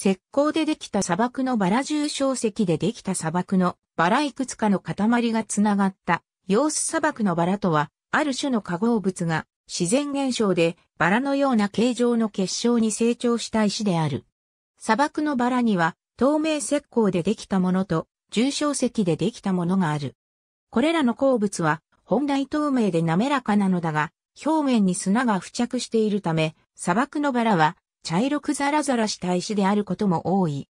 石膏でできた砂漠のバラ重小石でできた砂漠のバラいくつかの塊がつながった様子砂漠のバラとは、ある種の化合物が自然現象でバラのような形状の結晶に成長した石である。砂漠のバラには透明石膏でできたものと重小石でできたものがある。これらの鉱物は本来透明で滑らかなのだが、表面に砂が付着しているため、砂漠のバラは茶色くザラザラした石であることも多い。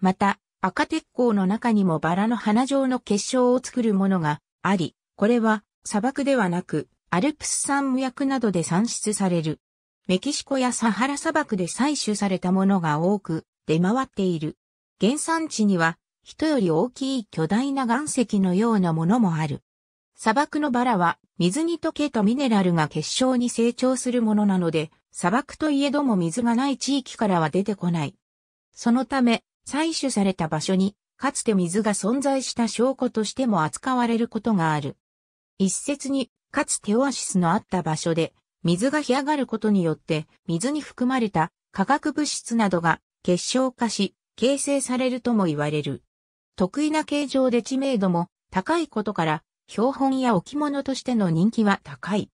また、赤鉄鋼の中にもバラの花状の結晶を作るものがあり、これは砂漠ではなく、アルプス山脈などで産出される。メキシコやサハラ砂漠で採取されたものが多く出回っている。原産地には人より大きい巨大な岩石のようなものもある。砂漠のバラは水に溶けたミネラルが結晶に成長するものなので、砂漠といえども水がない地域からは出てこない。そのため、採取された場所に、かつて水が存在した証拠としても扱われることがある。一説に、かつてオアシスのあった場所で、水が干上がることによって、水に含まれた化学物質などが結晶化し、形成されるとも言われる。得意な形状で知名度も高いことから、標本や置物としての人気は高い。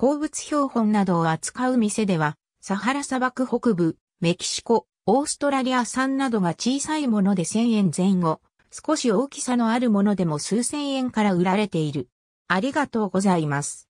鉱物標本などを扱う店では、サハラ砂漠北部、メキシコ、オーストラリア産などが小さいもので1000円前後、少し大きさのあるものでも数千円から売られている。ありがとうございます。